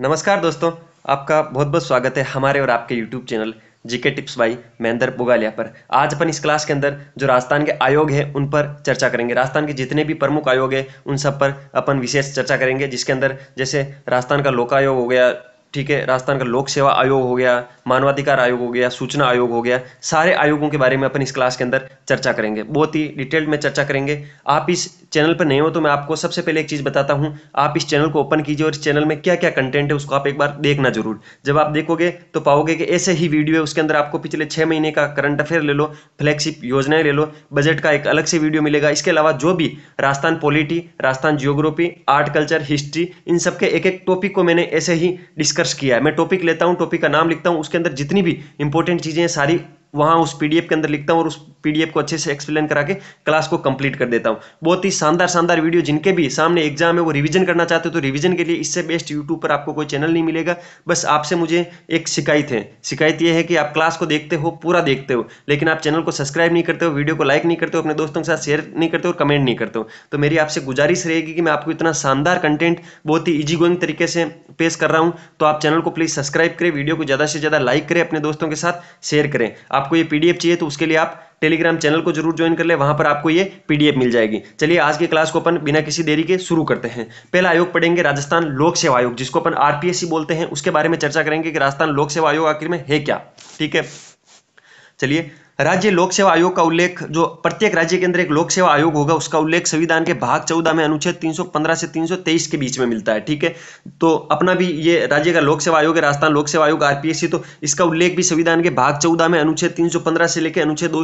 नमस्कार दोस्तों आपका बहुत बहुत स्वागत है हमारे और आपके YouTube channel GK tips by Mahendra Bogalia पर आज अपन इस क्लास के अंदर जो राजस्थान के आयोग हैं उन पर चर्चा करेंगे राजस्थान के जितने भी प्रमुख आयोग हैं उन सब पर अपन विशेष चर्चा करेंगे जिसके अंदर जैसे राजस्थान का आयोग हो गया ठीक है राजस्थान का लोक सेवा आयोग हो गया मानवाधिकार आयोग हो गया सूचना आयोग हो गया सारे आयोगों के बारे में अपन इस क्लास के अंदर चर्चा करेंगे बहुत ही डिटेल में चर्चा करेंगे आप इस चैनल पर नए हो तो मैं आपको सबसे पहले एक चीज़ बताता हूँ आप इस चैनल को ओपन कीजिए और इस चैनल में क्या क्या कंटेंट है उसको आप एक बार देखना जरूर जब आप देखोगे तो पाओगे कि ऐसे ही वीडियो है उसके अंदर आपको पिछले छः महीने का करंट अफेयर ले लो फ्लैगशिप योजनाएं ले लो बजट का एक अलग से वीडियो मिलेगा इसके अलावा जो भी Rajasthan polity Rajasthan geography art culture history इन सबके एक एक टॉपिक को मैंने ऐसे ही डिस्कस किया है मैं टॉपिक लेता हूँ टॉपिक का नाम लिखता हूँ उसके उसके अंदर जितनी भी इंपॉर्टेंट चीज़ें हैं सारी वहाँ उस पीडीएफ के अंदर लिखता हूँ और उस पीडीएफ को अच्छे से एक्सप्लेन करा के क्लास को कंप्लीट कर देता हूँ बहुत ही शानदार शानदार वीडियो जिनके भी सामने एग्जाम है वो रिवीजन करना चाहते हो तो रिवीजन के लिए इससे बेस्ट यूट्यूब पर आपको कोई चैनल नहीं मिलेगा बस आपसे मुझे एक शिकायत है शिकायत ये है कि आप क्लास को देखते हो पूरा देखते हो लेकिन आप चैनल को सब्सक्राइब नहीं करते हो वीडियो को लाइक नहीं करते हो अपने दोस्तों के साथ शेयर नहीं करते हो और कमेंट नहीं करते हो तो मेरी आपसे गुजारिश रहेगी कि मैं आपको इतना शानदार कंटेंट बहुत ही ईजी गोइंग तरीके से पेश कर रहा हूँ तो आप चैनल को प्लीज़ सब्सक्राइब करें वीडियो को ज़्यादा से ज़्यादा लाइक करें अपने दोस्तों के साथ शेयर करें आपको ये पीडीएफ चाहिए तो उसके लिए आप टेलीग्राम चैनल को जरूर ज्वाइन कर ले वहां पर आपको ये पीडीएफ मिल जाएगी चलिए आज की क्लास को अपन बिना किसी देरी के शुरू करते हैं पहला आयोग पढ़ेंगे राजस्थान लोक सेवा आयोग जिसको अपन आरपीएससी बोलते हैं उसके बारे में चर्चा करेंगे कि राजस्थान लोक सेवा आयोग आखिर में है क्या ठीक है चलिए राज्य लोक सेवा आयोग का उल्लेख जो प्रत्येक राज्य के अंदर एक लोक सेवा आयोग होगा उसका उल्लेख संविधान के भाग चौदह में अनुच्छेद 315 से 323 के बीच में मिलता है ठीक है तो अपना भी ये राज्य का लोक सेवा आयोग है राजस्थान लोक सेवा आयोग आरपीएससी तो इसका उल्लेख भी संविधान के भाग चौदह में अनुच्छेद 315 से लेकर अनुच्छेद दो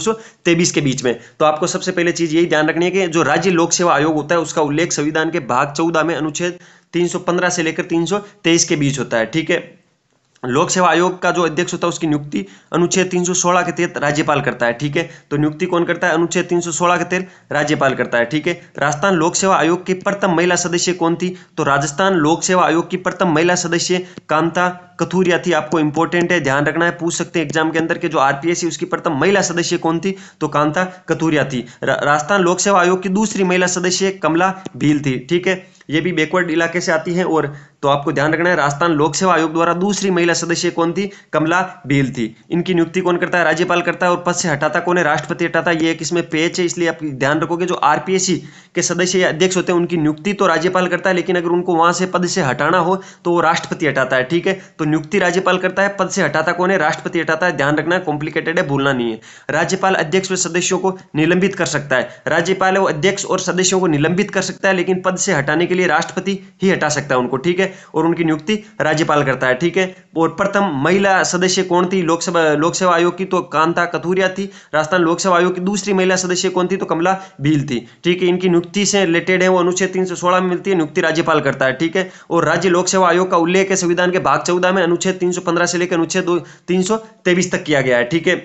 के बीच में तो आपको सबसे पहले चीज यही ध्यान रखनी है कि जो राज्य लोक सेवा आयोग होता है उसका उल्लेख संविधान के भाग चौदह में अनुच्छेद 315 से लेकर 323 के बीच होता है ठीक है लोक सेवा आयोग का जो अध्यक्ष होता है उसकी नियुक्ति अनुच्छेद 316 के तहत राज्यपाल करता है ठीक है तो नियुक्ति कौन करता है अनुच्छेद 316 के तहत राज्यपाल करता है ठीक है राजस्थान लोक सेवा आयोग की प्रथम महिला सदस्य कौन थी तो राजस्थान लोक सेवा आयोग की प्रथम महिला सदस्य कांता कथूरिया थी आपको इंपॉर्टेंट है ध्यान रखना है पूछ सकते हैं एग्जाम के अंदर के जो आरपीएससी उसकी प्रथम महिला सदस्य कौन थी तो कांता कथूरिया थी राजस्थान लोक सेवा आयोग की दूसरी महिला सदस्य कमला भील थी ठीक है ये भी बैकवर्ड इलाके से आती है और तो आपको ध्यान रखना है राजस्थान लोक सेवा आयोग द्वारा दूसरी महिला सदस्य कौन थी कमला बेल थी इनकी नियुक्ति कौन करता है राज्यपाल करता है और पद से हटाता कौन है राष्ट्रपति हटाता है ये एक इसमें पेच है इसलिए आप ध्यान रखोगे जो आरपीएससी के सदस्य या अध्यक्ष होते हैं उनकी नियुक्ति तो राज्यपाल करता है लेकिन अगर उनको वहां से पद से हटाना हो तो वो राष्ट्रपति हटाता है ठीक है तो नियुक्ति राज्यपाल करता है पद से हटाता कौन है राष्ट्रपति हटाता है ध्यान रखना है कॉम्प्लिकेटेड है भूलना नहीं है राज्यपाल अध्यक्ष व सदस्यों को निलंबित कर सकता है राज्यपाल है वो अध्यक्ष और सदस्यों को निलंबित कर सकता है लेकिन पद से हटाने के लिए राष्ट्रपति ही हटा सकता है उनको ठीक है और उनकी नियुक्ति राज्यपाल करता है ठीक है और प्रथम महिला सदस्य कौन थी लोकसभा लोक आयोग की तो कांता कथूरिया थी राजस्थान लोक आयोग की दूसरी महिला सदस्य कौन थी तो कमला भील थी ठीक है इनकी नियुक्ति से रिलेटेड है वो अनुच्छेद तीन में मिलती है नियुक्ति राज्यपाल करता है ठीक है और राज्य लोक सेवा आयोग का उल्लेख है संविधान के भाग चौदह में अनुच्छेद तीन से लेकर अनुच्छेद तीन तक किया गया है ठीक है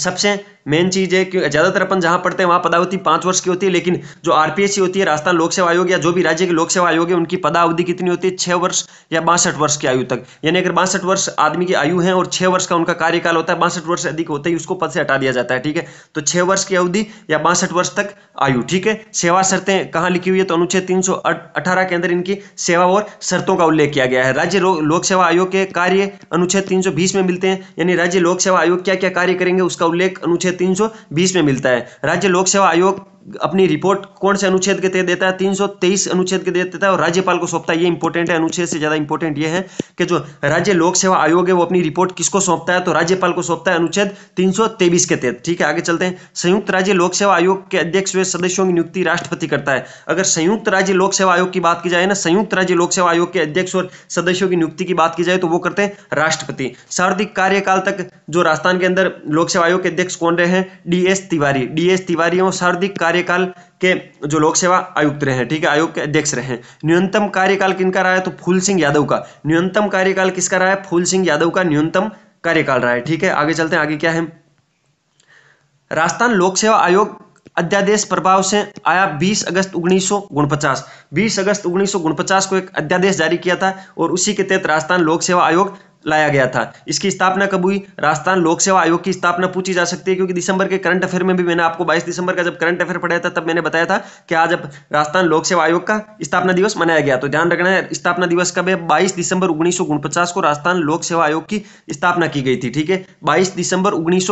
सबसे मेन चीज़ है कि ज़्यादातर अपन जहां पढ़ते हैं वहां पदावधि पांच वर्ष की होती है लेकिन जो आरपीएससी होती है राजस्थान लोक सेवा आयोग या जो भी राज्य के लोक सेवा आयोग है उनकी पदावधि कितनी होती है छह वर्ष या बासठ वर्ष की आयु तक यानी अगर बासठ वर्ष आदमी की आयु है और छह वर्ष का उनका कार्यकाल होता है बासठ वर्ष अधिक होता है उसको पद से हटा दिया जाता है ठीक है तो छह वर्ष की अवधि या बासठ वर्ष तक आयु ठीक है सेवा शर्तें कहाँ लिखी हुई है तो अनुच्छेद तीन के अंदर इनकी सेवा और शर्तों का उल्लेख किया गया है राज्य लोक सेवा आयोग के कार्य अनुच्छेद तीन में मिलते हैं यानी राज्य लोक सेवा आयोग क्या क्या कार्य करेंगे उसका उसका उल्लेख अनुच्छेद 320 में मिलता है राज्य लोक सेवा आयोग अपनी रिपोर्ट कौन से अनुच्छेद के तहत देता है 323 अनुच्छेद के तहत देता है और राज्यपाल को सौंपता है ये इंपॉर्टेंट है अनुच्छेद से ज़्यादा इंपॉर्टेंट ये है कि जो राज्य लोक सेवा आयोग है वो अपनी रिपोर्ट किसको सौंपता है तो राज्यपाल को सौंपता है अनुच्छेद तीन के तहत ठीक है आगे चलते हैं संयुक्त राज्य लोक सेवा आयोग के अध्यक्ष वे सदस्यों की नियुक्ति राष्ट्रपति करता है अगर संयुक्त राज्य लोक सेवा आयोग की बात की जाए ना संयुक्त राज्य लोक सेवा आयोग के अध्यक्ष और सदस्यों की नियुक्ति की बात की जाए तो वो करते हैं राष्ट्रपति सार्वधिक कार्यकाल तक जो राजस्थान के अंदर लोक सेवा आयोग के अध्यक्ष कौन रहे हैं डी तिवारी डी तिवारी और सार्वधिक कार्यकाल के जो लोक सेवा आयुक्त रहे हैं ठीक है आयोग के अध्यक्ष रहे हैं न्यूनतम कार्यकाल किनका रहा है तो फूल सिंह यादव का न्यूनतम कार्यकाल किसका रहा है फूल सिंह यादव का न्यूनतम कार्यकाल रहा है ठीक है आगे चलते हैं आगे क्या है राजस्थान लोक सेवा आयोग अध्यादेश प्रभाव से आया 20 अगस्त उन्नीस 20 अगस्त उन्नीस को एक अध्यादेश जारी किया था और उसी के तहत राजस्थान लोक सेवा आयोग लाया गया था इसकी स्थापना कब हुई राजस्थान लोक सेवा आयोग की स्थापना पूछी जा सकती है क्योंकि दिसंबर के करंट अफेयर में भी मैंने आपको 22 दिसंबर का जब करंट अफेयर पढ़ाया था तब मैंने बताया था कि आज अब राजस्थान लोक सेवा आयोग का स्थापना दिवस मनाया गया तो ध्यान रखना है स्थापना दिवस कब है बाईस दिसंबर उन्नीस को राजस्थान लोक सेवा आयोग की स्थापना की गई थी ठीक है बाईस दिसंबर उन्नीस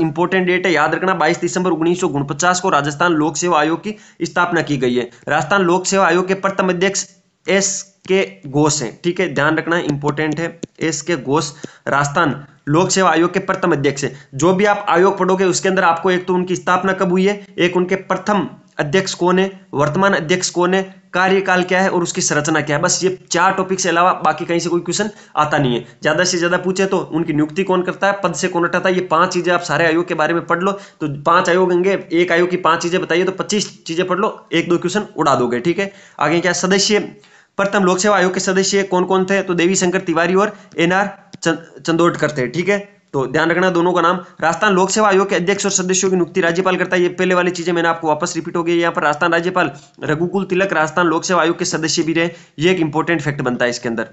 इंपॉर्टेंट डेट है याद रखना बाईस दिसंबर उन्नीस को राजस्थान लोक सेवा आयोग की स्थापना की गई है राजस्थान लोक सेवा आयोग के प्रथम अध्यक्ष एस के गोश हैं ठीक है ध्यान रखना इंपॉर्टेंट है एस के गोश राजस्थान लोक सेवा आयोग के प्रथम अध्यक्ष है जो भी आप आयोग पढ़ोगे उसके अंदर आपको एक तो उनकी स्थापना कब हुई है एक उनके प्रथम अध्यक्ष कौन है वर्तमान अध्यक्ष कौन है कार्यकाल क्या है और उसकी संरचना क्या है बस ये चार टॉपिक से अलावा बाकी कहीं से कोई क्वेश्चन आता नहीं है ज्यादा से ज्यादा पूछे तो उनकी नियुक्ति कौन करता है पद से कौन हटाता है ये पांच चीजें आप सारे आयोग के बारे में पढ़ लो तो पांच आयोग होंगे एक आयोग की पांच चीजें बताइए तो पच्चीस चीजें पढ़ लो एक दो क्वेश्चन उड़ा दोगे ठीक है आगे क्या सदस्य प्रथम लोक सेवा आयोग के सदस्य कौन कौन थे तो देवी शंकर तिवारी और एन आर चंदोडकर थे ठीक है तो ध्यान रखना दोनों का नाम राजस्थान लोक सेवा आयोग के अध्यक्ष और सदस्यों की नियुक्ति राज्यपाल करता है ये पहले वाली चीजें मैंने आपको वापस रिपीट हो गई यहाँ पर राजस्थान राज्यपाल रघुकुल तिलक राजस्थान लोक सेवा आयोग के सदस्य भी रहे ये एक इंपॉर्टेंट फैक्ट बनता है इसके अंदर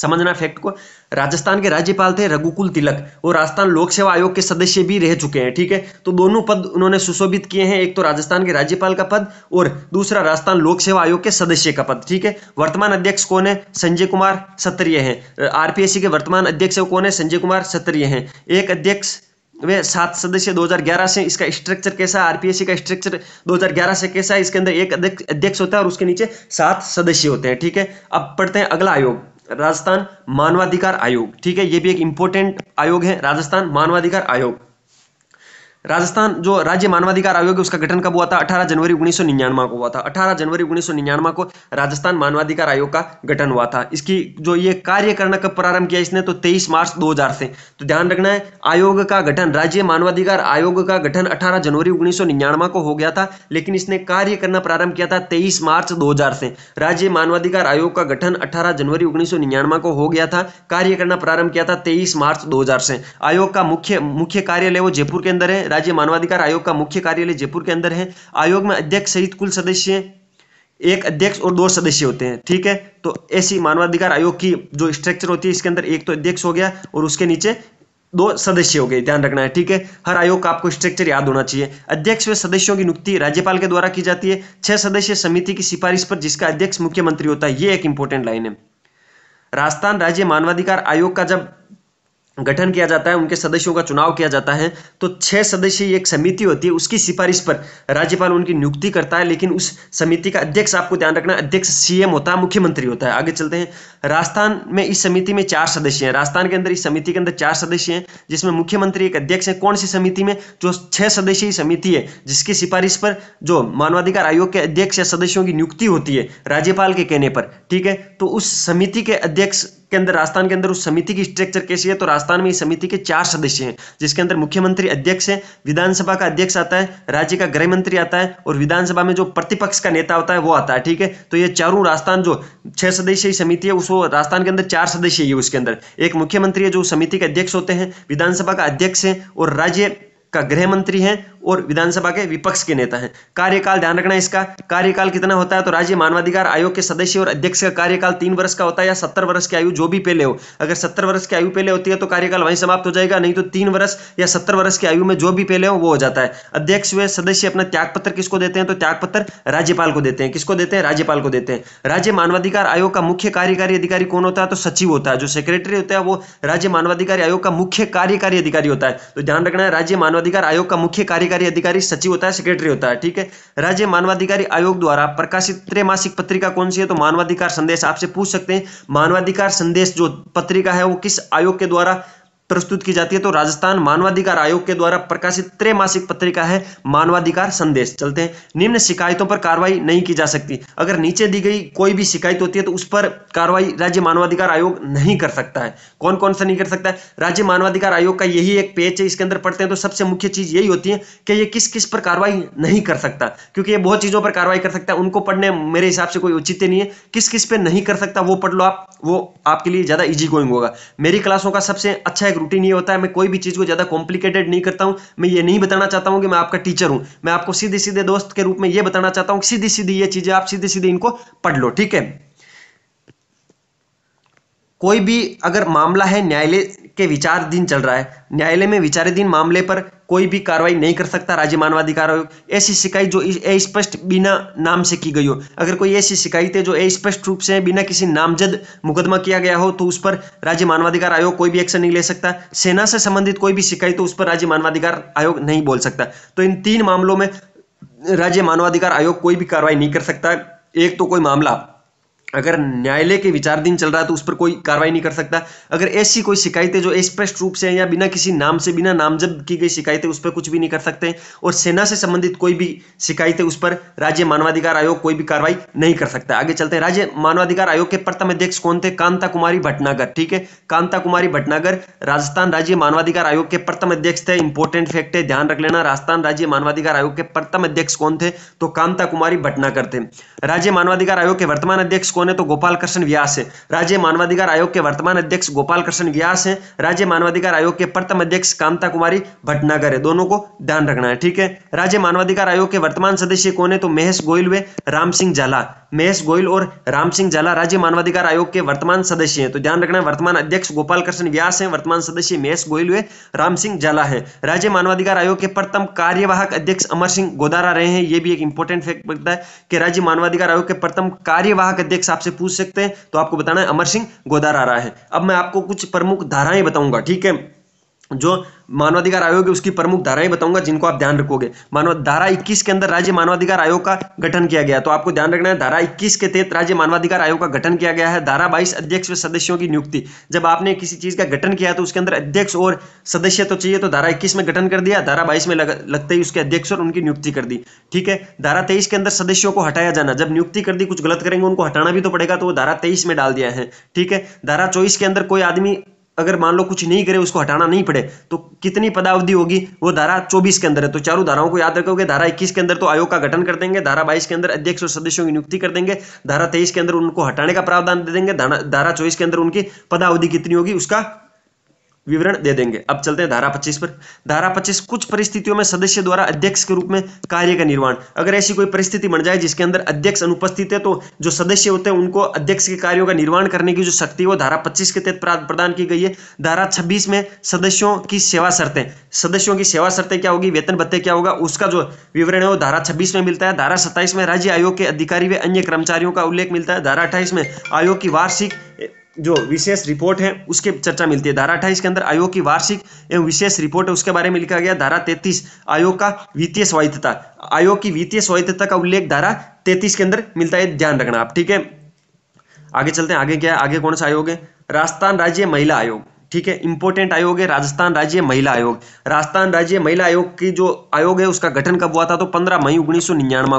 समझना फैक्ट को राजस्थान के राज्यपाल थे रघुकुल तिलक और राजस्थान लोक सेवा आयोग के सदस्य भी रह चुके हैं ठीक है तो दोनों पद उन्होंने सुशोभित किए हैं एक तो राजस्थान के राज्यपाल का पद और दूसरा राजस्थान लोक सेवा आयोग के सदस्य का पद ठीक है वर्तमान अध्यक्ष कौन है संजय कुमार सत्रिय है आरपीएससी के वर्तमान अध्यक्ष कौन है संजय कुमार सत्रिय है एक अध्यक्ष वे सात सदस्य 2011 से इसका स्ट्रक्चर कैसा आरपीएससी का स्ट्रक्चर 2011 से कैसा है इसके अंदर एक अध्यक्ष होता है और उसके नीचे सात सदस्य होते हैं ठीक है अब पढ़ते हैं अगला आयोग राजस्थान मानवाधिकार आयोग ठीक है ये भी एक इंपॉर्टेंट आयोग है राजस्थान मानवाधिकार आयोग राजस्थान जो राज्य मानवाधिकार आयोग है उसका गठन कब हुआ था 18 जनवरी उन्नीस को हुआ था 18 जनवरी उन्नीस को राजस्थान मानवाधिकार आयोग का गठन हुआ था इसकी जो ये कार्य करना कब प्रारंभ किया इसने तो 23 मार्च 2000 से तो ध्यान रखना है आयोग का गठन राज्य मानवाधिकार आयोग का गठन 18 जनवरी उन्नीस को हो गया था लेकिन इसने कार्य करना प्रारंभ किया था तेईस मार्च दो से राज्य मानवाधिकार आयोग का गठन अठारह जनवरी उन्नीस को हो गया था कार्य करना प्रारंभ किया था तेईस मार्च दो से आयोग का मुख्य मुख्य कार्यालय वो जयपुर के अंदर है राज्य मानवाधिकार आयोग का मुख्य कार्यालय जयपुर के अंदर है आयोग में अध्यक्ष सहित कुल सदस्य एक अध्यक्ष और दो सदस्य होते हैं ठीक है तो ऐसी मानवाधिकार आयोग की जो स्ट्रक्चर होती है इसके अंदर एक तो अध्यक्ष हो गया और उसके नीचे दो सदस्य हो गए ध्यान रखना है ठीक है हर आयोग का आपको स्ट्रक्चर याद होना चाहिए अध्यक्ष व सदस्यों की नियुक्ति राज्यपाल के द्वारा की जाती है छह सदस्य समिति की सिफारिश पर जिसका अध्यक्ष मुख्यमंत्री होता है ये एक इंपॉर्टेंट लाइन है राजस्थान राज्य मानवाधिकार आयोग का जब गठन किया जाता है उनके सदस्यों का चुनाव किया जाता है तो छह सदस्यीय एक समिति होती है उसकी सिफारिश पर राज्यपाल उनकी नियुक्ति करता है लेकिन उस समिति का अध्यक्ष आपको ध्यान रखना अध्यक्ष सीएम होता है मुख्यमंत्री होता है आगे चलते हैं राजस्थान में इस समिति में चार सदस्य हैं राजस्थान के अंदर इस समिति के अंदर चार सदस्य हैं जिसमें मुख्यमंत्री एक अध्यक्ष हैं कौन सी समिति में जो छह सदस्यीय समिति है जिसकी सिफारिश पर जो मानवाधिकार आयोग के अध्यक्ष या सदस्यों की नियुक्ति होती है राज्यपाल के कहने पर ठीक है तो उस समिति के अध्यक्ष के अंदर राजस्थान के अंदर उस समिति की स्ट्रक्चर कैसी है तो राजस्थान में इस समिति के चार सदस्य हैं जिसके अंदर मुख्यमंत्री अध्यक्ष है विधानसभा का अध्यक्ष आता है राज्य का गृह मंत्री आता है और विधानसभा में जो प्रतिपक्ष का नेता होता है वो आता है ठीक है तो ये चारों राजस्थान जो छह सदस्यीय समिति है उस वो राजस्थान के अंदर चार सदस्य है उसके अंदर एक मुख्यमंत्री है जो समिति के अध्यक्ष होते हैं विधानसभा का अध्यक्ष है और राज्य का गृह मंत्री है और विधानसभा के विपक्ष के नेता हैं कार्यकाल ध्यान रखना इसका कार्यकाल कितना होता है तो राज्य मानवाधिकार आयोग के सदस्य और अध्यक्ष का कार्यकाल तीन वर्ष का होता है या सत्तर वर्ष की आयु जो भी पहले हो अगर सत्तर वर्ष की आयु पहले होती है तो कार्यकाल वहीं समाप्त हो जाएगा नहीं तो तीन वर्ष या सत्तर वर्ष की आयु में जो भी पहले हो वो हो जाता है अध्यक्ष व सदस्य अपना त्यागपत्र किसको देते हैं तो त्यागपत्र राज्यपाल को देते हैं किसको देते हैं राज्यपाल को देते हैं राज्य मानवाधिकार आयोग का मुख्य कार्यकारी अधिकारी कौन होता है तो सचिव होता है जो सेक्रेटरी होता है वो राज्य मानवाधिकार आयोग का मुख्य कार्यकारी अधिकारी होता है तो ध्यान रखना है राज्य मानवाधिकार आयोग का मुख्य कार्यकारी मानवाधिकारी अधिकारी सचिव होता है सेक्रेटरी होता है ठीक है राज्य मानवाधिकारी आयोग द्वारा प्रकाशित त्रैमासिक पत्रिका कौन सी है तो मानवाधिकार संदेश आपसे पूछ सकते हैं मानवाधिकार संदेश जो पत्रिका है वो किस आयोग के द्वारा प्रस्तुत की जाती है तो राजस्थान मानवाधिकार आयोग के द्वारा प्रकाशित त्रैमासिक पत्रिका है मानवाधिकार संदेश चलते हैं निम्न शिकायतों पर कार्रवाई नहीं की जा सकती अगर नीचे दी गई कोई भी शिकायत होती है तो उस पर कार्रवाई राज्य मानवाधिकार आयोग नहीं कर सकता है कौन कौन सा नहीं कर सकता है राज्य मानवाधिकार आयोग का यही एक पेज है इसके अंदर पढ़ते हैं तो सबसे मुख्य चीज यही होती है कि ये किस किस पर कार्रवाई नहीं कर सकता क्योंकि ये बहुत चीजों पर कार्रवाई कर सकता है उनको पढ़ने मेरे हिसाब से कोई उचित नहीं है किस किस पर नहीं कर सकता वो पढ़ लो आप वो आपके लिए ज्यादा इजी गोइंग होगा मेरी क्लासों का सबसे अच्छा एक रूटीन ये होता है मैं कोई भी चीज़ को ज़्यादा कॉम्प्लिकेटेड नहीं करता हूं मैं ये नहीं बताना चाहता हूं कि मैं आपका टीचर हूं मैं आपको सीधे सीधे दोस्त के रूप में ये बताना चाहता हूं सीधी सीधी ये चीज़ें आप सीधे सीधे इनको पढ़ लो ठीक है कोई भी अगर मामला है न्यायालय के विचाराधीन चल रहा है न्यायालय में विचाराधीन मामले पर कोई भी कार्रवाई नहीं कर सकता राज्य मानवाधिकार आयोग ऐसी शिकायत जो अस्पष्ट बिना नाम से की गई हो अगर कोई ऐसी शिकायत है जो स्पष्ट रूप से बिना किसी नामजद मुकदमा किया गया हो तो उस पर राज्य मानवाधिकार आयोग कोई भी एक्शन नहीं ले सकता सेना से संबंधित कोई भी शिकायत तो उस पर राज्य मानवाधिकार आयोग नहीं बोल सकता तो इन तीन मामलों में राज्य मानवाधिकार आयोग कोई भी कार्रवाई नहीं कर सकता एक तो कोई मामला अगर न्यायालय के विचारधीन चल रहा है तो उस पर कोई कार्रवाई नहीं कर सकता अगर ऐसी कोई शिकायतें जो स्पष्ट रूप से हैं या बिना किसी नाम से बिना नामजद की गई शिकायतें उस पर कुछ भी नहीं कर सकते और सेना से संबंधित कोई भी शिकायतें उस पर राज्य मानवाधिकार आयोग कोई भी कार्रवाई नहीं कर सकता आगे चलते हैं राज्य मानवाधिकार आयोग के प्रथम अध्यक्ष कौन थे कांता कुमारी भटनागर ठीक है कांता कुमारी भटनागर राजस्थान राज्य मानवाधिकार आयोग के प्रथम अध्यक्ष थे इंपॉर्टेंट फैक्ट है ध्यान रख लेना राजस्थान राज्य मानवाधिकार आयोग के प्रथम अध्यक्ष कौन थे तो कांता कुमारी भटनागर थे राज्य मानवाधिकार आयोग के वर्तमान अध्यक्ष कौन कौन है तो गोपाल कृष्ण व्यास है राज्य मानवाधिकार आयोग के वर्तमान अध्यक्ष गोपाल कृष्ण व्यास है राज्य मानवाधिकार आयोग के प्रथम अध्यक्ष कामता कुमारी भटनागर है दोनों को ध्यान रखना है ठीक है राज्य मानवाधिकार आयोग के वर्तमान सदस्य कौन है तो महेश गोयल वे राम सिंह झाला महेश गोयल और राम सिंह झाला राज्य मानवाधिकार आयोग के वर्तमान सदस्य हैं तो ध्यान रखना है वर्तमान अध्यक्ष गोपाल कृष्ण व्यास हैं वर्तमान सदस्य महेश गोयल हुए राम सिंह झाला हैं राज्य मानवाधिकार आयोग के प्रथम कार्यवाहक अध्यक्ष अमर सिंह गोदारा रहे हैं ये भी एक इंपॉर्टेंट फैक्ट बनता है कि राज्य मानवाधिकार आयोग के प्रथम कार्यवाहक अध्यक्ष से पूछ सकते हैं तो आपको बताना है अमर सिंह गोदारा आ रहा है अब मैं आपको कुछ प्रमुख धाराएं बताऊंगा ठीक है जो मानवाधिकार आयोग है उसकी प्रमुख धाराएं बताऊंगा जिनको आप ध्यान रखोगे मानव धारा 21 के अंदर राज्य मानवाधिकार आयोग का गठन किया गया तो आपको ध्यान रखना है धारा 21 के तहत राज्य मानवाधिकार आयोग का गठन किया गया है धारा 22 अध्यक्ष व सदस्यों की नियुक्ति जब आपने किसी चीज का गठन किया तो उसके अंदर अध्यक्ष और सदस्य तो चाहिए तो धारा इक्कीस में गठन कर दिया धारा बाईस में लग, लगते ही उसके अध्यक्ष और उनकी नियुक्ति कर दी ठीक है धारा तेईस के अंदर सदस्यों को हटाया जाना जब नियुक्ति कर दी कुछ गलत करेंगे उनको हटाना भी तो पड़ेगा तो वो धारा तेईस में डाल दिया है ठीक है धारा चौबीस के अंदर कोई आदमी अगर मान लो कुछ नहीं करे उसको हटाना नहीं पड़े तो कितनी पदावधि होगी वो धारा 24 के अंदर है तो चारों धाराओं को याद रखोगे धारा 21 के अंदर तो आयोग का गठन कर देंगे धारा 22 के अंदर अध्यक्ष और सदस्यों की नियुक्ति कर देंगे धारा 23 के अंदर उनको हटाने का प्रावधान दे देंगे धारा चौबीस के अंदर उनकी पदावधि कितनी होगी उसका विवरण दे देंगे अब चलते हैं धारा 25 पर धारा 25 कुछ परिस्थितियों में सदस्य द्वारा अध्यक्ष के रूप में कार्य का निर्वहन अगर ऐसी कोई परिस्थिति बन जाए जिसके अंदर अध्यक्ष अनुपस्थित है तो जो सदस्य होते हैं उनको अध्यक्ष के कार्यों का निर्वहन करने की जो शक्ति वो धारा पच्चीस के तहत प्रदान की गई है धारा छब्बीस में सदस्यों की सेवा शर्तें सदस्यों की सेवा शर्तें क्या होगी वेतन भत्ते क्या होगा उसका जो विवरण है वो धारा छब्बीस में मिलता है धारा सत्ताईस में राज्य आयोग के अधिकारी व अन्य कर्मचारियों का उल्लेख मिलता है धारा अट्ठाईस में आयोग की वार्षिक जो विशेष रिपोर्ट है उसके चर्चा मिलती है धारा अट्ठाईस के अंदर आयोग की वार्षिक एवं विशेष रिपोर्ट है उसके बारे में लिखा गया धारा तैतीस आयोग का वित्तीय स्वायत्तता आयोग की वित्तीय स्वायत्तता का उल्लेख धारा तैतीस के अंदर मिलता है ध्यान रखना आप ठीक है आगे चलते हैं आगे क्या है आगे कौन सा आयोग है राजस्थान राज्य महिला आयोग ठीक है इंपोर्टेंट आयोग है राजस्थान राज्य महिला आयोग राजस्थान राज्य महिला आयोग की जो आयोग है उसका गठन कब हुआ था तो 15 मई उन्नीस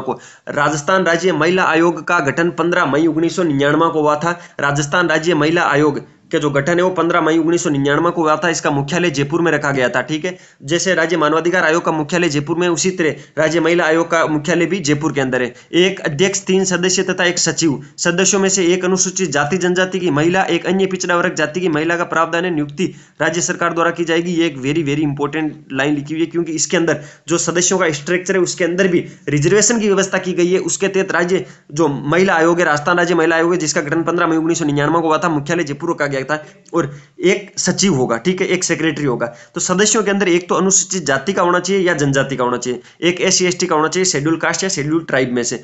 को राजस्थान राज्य महिला आयोग का गठन 15 मई उन्नीस को हुआ था राजस्थान राज्य महिला आयोग का जो गठन है वो 15 मई 1999 को हुआ था इसका मुख्यालय जयपुर में रखा गया था ठीक है जैसे राज्य मानवाधिकार आयोग का मुख्यालय जयपुर में उसी तरह राज्य महिला आयोग का मुख्यालय भी जयपुर के अंदर है एक अध्यक्ष तीन सदस्य तथा एक सचिव सदस्यों में से एक अनुसूचित जाति जनजाति की महिला एक अन्य पिछड़ा वर्ग जाति की महिला का प्रावधान है नियुक्ति राज्य सरकार द्वारा की जाएगी ये एक वेरी वेरी इंपॉर्टेंट लाइन लिखी हुई है क्योंकि इसके अंदर जो सदस्यों का स्ट्रक्चर है उसके अंदर भी रिजर्वेशन की व्यवस्था की गई है उसके तहत राज्य जो महिला आयोग है राजस्थान राज्य महिला आयोग है जिसका गठन पंद्रह मई उन्नीस को हुआ था मुख्यालय जयपुर का गया लगता है और एक सचिव होगा ठीक है एक सेक्रेटरी होगा तो सदस्यों के अंदर एक तो अनुसूचित जाति का होना चाहिए या जनजाति का होना चाहिए एक एस सी का होना चाहिए शेड्यूल कास्ट या शेड्यूल ट्राइब में से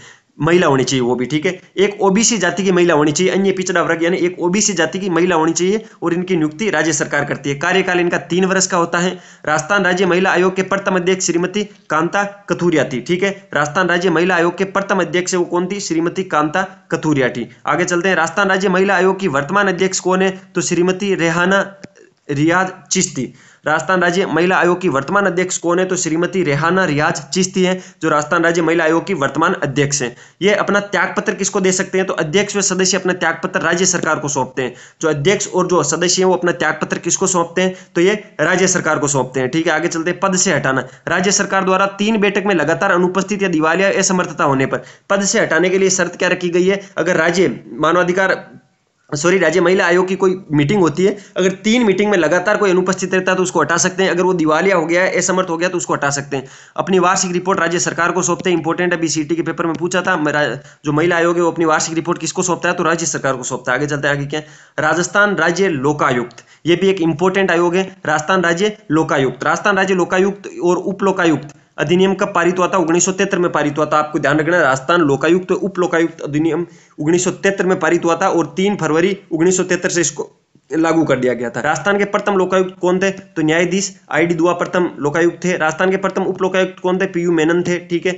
महिला होनी चाहिए वो भी ठीक है एक ओबीसी जाति की महिला होनी चाहिए अन्य पिछड़ा वर्ग यानी एक ओबीसी जाति की महिला होनी चाहिए और इनकी नियुक्ति राज्य सरकार करती है कार्यकाल इनका तीन वर्ष का होता है राजस्थान राज्य महिला आयोग के प्रथम अध्यक्ष श्रीमती कांता कथूरिया थी ठीक है राजस्थान राज्य महिला आयोग के प्रथम अध्यक्ष वो कौन थी श्रीमती कांता कथूरिया थी आगे चलते हैं राजस्थान राज्य महिला आयोग की वर्तमान अध्यक्ष कौन है तो श्रीमती रेहाना रियाज चिश्ती राजस्थान राज्य महिला आयोग की वर्तमान अध्यक्ष कौन है तो श्रीमती रेहाना रियाज चिश्ती है जो राजस्थान राज्य महिला आयोग की वर्तमान अध्यक्ष हैं ये अपना त्यागपत्र किसको दे सकते हैं तो अध्यक्ष व सदस्य अपना त्यागपत्र राज्य सरकार को सौंपते हैं जो अध्यक्ष और जो सदस्य हैं वो अपना त्यागपत्र किसको सौंपते हैं तो ये राज्य सरकार को सौंपते हैं ठीक है आगे चलते हैं पद से हटाना राज्य सरकार द्वारा तीन बैठक में लगातार अनुपस्थित या दिवालिया असमर्थता होने पर पद से हटाने के लिए शर्त क्या रखी गई है अगर राज्य मानवाधिकार सॉरी राज्य महिला आयोग की कोई मीटिंग होती है अगर तीन मीटिंग में लगातार कोई अनुपस्थित रहता है तो उसको हटा सकते हैं अगर वो दिवालिया हो गया है असमर्थ हो गया तो उसको हटा सकते हैं अपनी वार्षिक रिपोर्ट राज्य सरकार को सौंपते हैं इंपॉर्टेंट अभी सीटी के पेपर में पूछा था जो महिला आयोग है वो अपनी वार्षिक रिपोर्ट किसको सौंपता है तो राज्य सरकार को सौंपता है आगे चलते आगे क्या राजस्थान राज्य लोकायुक्त ये भी एक इंपॉर्टेंट आयोग है राजस्थान राज्य लोकायुक्त राजस्थान राज्य लोकायुक्त और उपलोकायुक्त अधिनियम कब पारित हुआ था उन्नीस में पारित हुआ था आपको ध्यान रखना राजस्थान लोकायुक्त तो उप लोकायुक्त अधिनियम उन्नीस में पारित हुआ था और तीन फरवरी उन्नीस से इसको लागू कर दिया गया था राजस्थान के प्रथम लोकायुक्त कौन थे तो न्यायाधीश आई डी दुआ प्रथम लोकायुक्त थे राजस्थान के प्रथम उप लोकायुक्त कौन थे पीयू मेनन थे ठीक है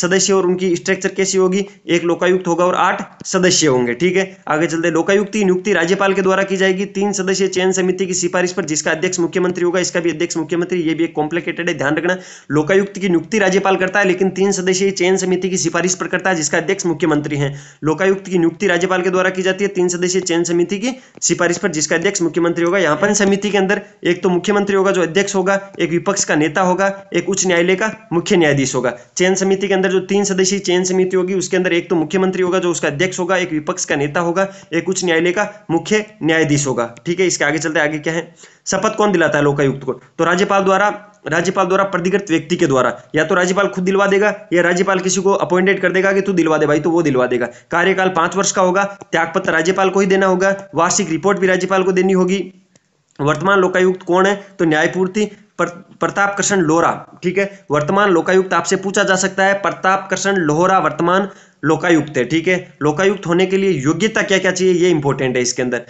सदस्य और उनकी स्ट्रक्चर कैसी होगी एक लोकायुक्त होगा और आठ सदस्य होंगे ठीक है आगे चलते लोकायुक्त की नियुक्ति राज्यपाल के द्वारा की जाएगी तीन सदस्य चयन समिति की सिफारिश पर जिसका अध्यक्ष मुख्यमंत्री होगा इसका भी अध्यक्ष मुख्यमंत्री ये भी एक कॉम्प्लिकेटेड है ध्यान रखना लोकायुक्त की नियुक्ति राज्यपाल करता है लेकिन तीन सदस्य चयन समिति की सिफारिश पर करता है जिसका अध्यक्ष मुख्यमंत्री है लोकायुक्त की नियुक्ति राज्यपाल के द्वारा की जाती है तीन सदस्यीय चयन समिति की सिफारिश पर जिसका अध्यक्ष मुख्यमंत्री होगा यहां पर समिति के अंदर एक तो मुख्यमंत्री होगा जो अध्यक्ष होगा एक विपक्ष का नेता होगा एक उच्च न्यायालय का मुख्य न्यायाधीश होगा चयन समिति के अंदर जो तीन सदस्यीय चयन समिति होगी उसके अंदर एक तो मुख्यमंत्री होगा जो उसका अध्यक्ष होगा एक विपक्ष का नेता होगा एक उच्च न्यायालय का मुख्य न्यायाधीश होगा ठीक है इसके आगे चलते आगे क्या है शपथ कौन दिलाता है लोकायुक्त को तो राज्यपाल द्वारा राज्यपाल द्वारा प्रतिगत व्यक्ति के द्वारा या तो राज्यपाल खुद दिलवा देगा या राज्यपाल किसी को अपॉइंटेड कर देगा कि तू दिलवा दे भाई तो वो दिलवा देगा कार्यकाल पांच वर्ष का होगा त्यागपत्र राज्यपाल को ही देना होगा वार्षिक रिपोर्ट भी राज्यपाल को देनी होगी वर्तमान लोकायुक्त कौन है तो न्यायपूर्ति प्रताप कृष्ण लोहरा ठीक है वर्तमान लोकायुक्त आपसे पूछा जा सकता है प्रताप कृष्ण लोहरा वर्तमान लोकायुक्त है ठीक है लोकायुक्त होने के लिए योग्यता क्या क्या चाहिए ये इंपॉर्टेंट है इसके अंदर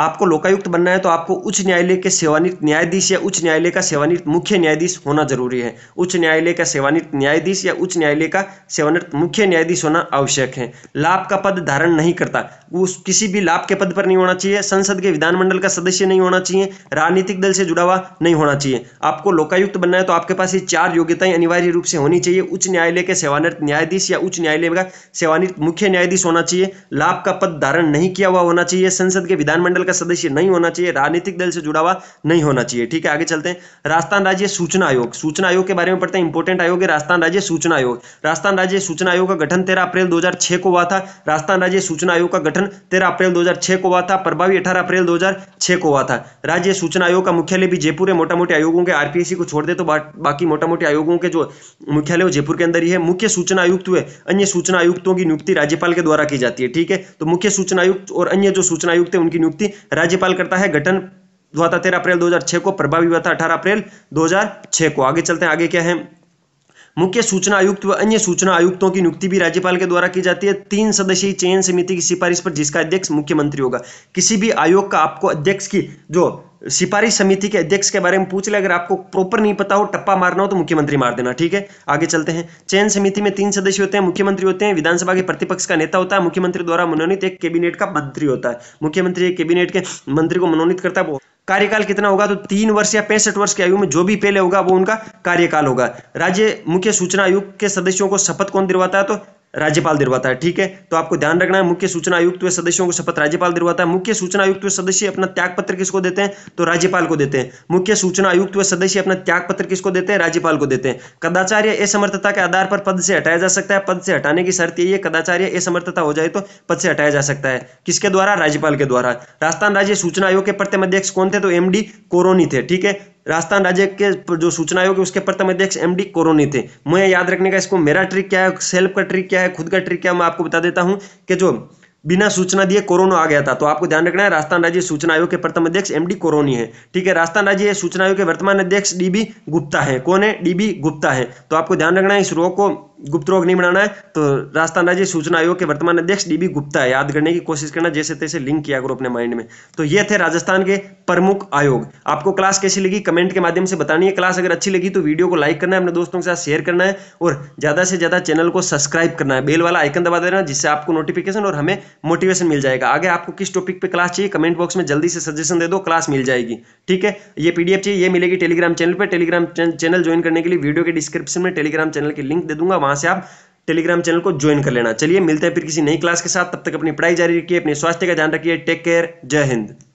आपको लोकायुक्त बनना है तो आपको उच्च न्यायालय के सेवानित न्यायाधीश या उच्च न्यायालय का सेवानित मुख्य न्यायाधीश होना जरूरी है उच्च न्यायालय का सेवानित न्यायाधीश या उच्च न्यायालय का सेवानित मुख्य न्यायाधीश होना आवश्यक है लाभ का पद धारण नहीं करता उस किसी भी लाभ के पद पर नहीं होना चाहिए संसद के विधानमंडल का सदस्य नहीं होना चाहिए राजनीतिक दल से जुड़ा हुआ नहीं होना चाहिए आपको लोकायुक्त बनना है तो आपके पास ये चार योग्यताएं अनिवार्य रूप से होनी चाहिए उच्च न्यायालय के सेवानित न्यायाधीश या उच्च न्यायालय का सेवानित मुख्य न्यायाधीश होना चाहिए लाभ का पद धारण नहीं किया हुआ होना चाहिए संसद के विधानमंडल का सदस्य नहीं होना चाहिए राजनीतिक दल से जुड़ा हुआ नहीं होना चाहिए ठीक है आगे चलते हैं राजस्थान राज्य सूचना आयोग सूचना आयोग के बारे में पढ़ते हैं इंपोर्टेंट आयोग है राजस्थान राज्य सूचना आयोग राजस्थान राज्य सूचना आयोग का गठन तेरह अप्रैल दो को हुआ था राजस्थान राज्य सूचना आयोग का गठन तेरह अप्रैल दो को हुआ था प्रभावी अठारह अप्रैल दो को हुआ था राज्य सूचना आयोग का मुख्यालय भी जयपुर है मोटा मोटी आयोगों के आरपीएसी को छोड़ दे तो बाकी मोटा मोटी आयोगों के जो मुख्यालय जयपुर के अंदर ही है मुख्य सूचना आयुक्त हुए अन्य सूचना आयुक्तों की नियुक्ति राज्यपाल के द्वारा की जाती है ठीक है तो मुख्य सूचना आयुक्त और अन्य जो सूचना आयुक्त है उनकी नियुक्ति राज्यपाल करता है गठन हुआ था तेरह अप्रैल 2006 को प्रभावी हुआ था अठारह अप्रैल 2006 को आगे चलते हैं आगे क्या है मुख्य सूचना आयुक्त व अन्य सूचना आयुक्तों की नियुक्ति भी राज्यपाल के द्वारा की जाती है तीन सदस्यीय चयन समिति की सिफारिश पर जिसका अध्यक्ष मुख्यमंत्री होगा किसी भी आयोग का आपको अध्यक्ष की जो सिपारिश समिति के अध्यक्ष के बारे में पूछ ले अगर आपको प्रॉपर नहीं पता हो टप्पा मारना हो तो मुख्यमंत्री मार देना ठीक है आगे चलते हैं चयन समिति में तीन सदस्य होते हैं मुख्यमंत्री होते हैं विधानसभा के प्रतिपक्ष का नेता होता है मुख्यमंत्री द्वारा मनोनीत एक कैबिनेट का मंत्री होता है मुख्यमंत्री एक कैबिनेट के मंत्री को मनोनीत करता है कार्यकाल कितना होगा तो तीन वर्ष या पैंसठ वर्ष की आयु में जो भी पहले होगा वो उनका कार्यकाल होगा राज्य मुख्य सूचना आयुक्त के सदस्यों को शपथ कौन दिलवाता है तो राज्यपाल दिलवाता है ठीक है तो आपको ध्यान रखना है मुख्य सूचना आयुक्त व सदस्यों को शपथ राज्यपाल दिलवाता है मुख्य सूचना आयुक्त व सदस्य अपना त्याग पत्र किसको देते हैं तो राज्यपाल को देते हैं मुख्य सूचना आयुक्त व सदस्य अपना त्याग पत्र किसको देते हैं राज्यपाल को देते हैं कदाचार्य असमर्थता के आधार पर पद से हटाया जा सकता है पद से हटाने की शर्त यही है कदाचार्य असमर्थता हो जाए तो पद से हटाया जा सकता है किसके द्वारा राज्यपाल के द्वारा राजस्थान राज्य सूचना आयोग के प्रत्यम अध्यक्ष कौन थे तो एमडी कोरोनी थे ठीक है राजस्थान राज्य के जो सूचना आयोग उसके प्रथम अध्यक्ष एम कोरोनी थे मैं याद रखने का इसको मेरा ट्रिक क्या है सेल्फ का ट्रिक क्या है खुद का ट्रिक क्या है मैं आपको बता देता हूं कि जो बिना सूचना दिए कोरोना आ गया था तो आपको ध्यान रखना है राजस्थान राज्य सूचना आयोग के प्रथम अध्यक्ष एम कोरोनी है ठीक है राजस्थान राज्य सूचना आयोग के वर्तमान अध्यक्ष डीबी गुप्ता है कौन है डीबी गुप्ता है तो आपको ध्यान रखना है इस रोग को गुप्त रोग नहीं बनाना है तो राजस्थान राज्य सूचना आयोग के वर्तमान अध्यक्ष डीबी गुप्ता याद करने की कोशिश करना जैसे तैसे लिंक किया करो अपने माइंड में तो ये थे राजस्थान के प्रमुख आयोग आपको क्लास कैसी लगी कमेंट के माध्यम से बतानी है क्लास अगर अच्छी लगी तो वीडियो को लाइक करना है अपने दोस्तों के साथ शेयर करना है और ज़्यादा से ज़्यादा चैनल को सब्सक्राइब करना है बेल वाला आइकन दबा देना जिससे आपको नोटिफिकेशन और हमें मोटिवेशन मिल जाएगा आगे आपको किस टॉपिक पर क्लास चाहिए कमेंट बॉक्स में जल्दी से सजेशन दे दो क्लास मिल जाएगी ठीक है ये पीडीएफ चाहिए ये मिलेगी टेलीग्राम चैनल पर टेलीग्राम चैनल ज्वाइन करने के लिए वीडियो के डिस्क्रिप्शन में टेलीग्राम चैनल की लिंक दे दूंगा वहाँ से आप टेलीग्राम चैनल को ज्वाइन कर लेना चलिए मिलते हैं फिर किसी नई क्लास के साथ तब तक अपनी पढ़ाई जारी रखिए अपने स्वास्थ्य का ध्यान रखिए टेक केयर जय हिंद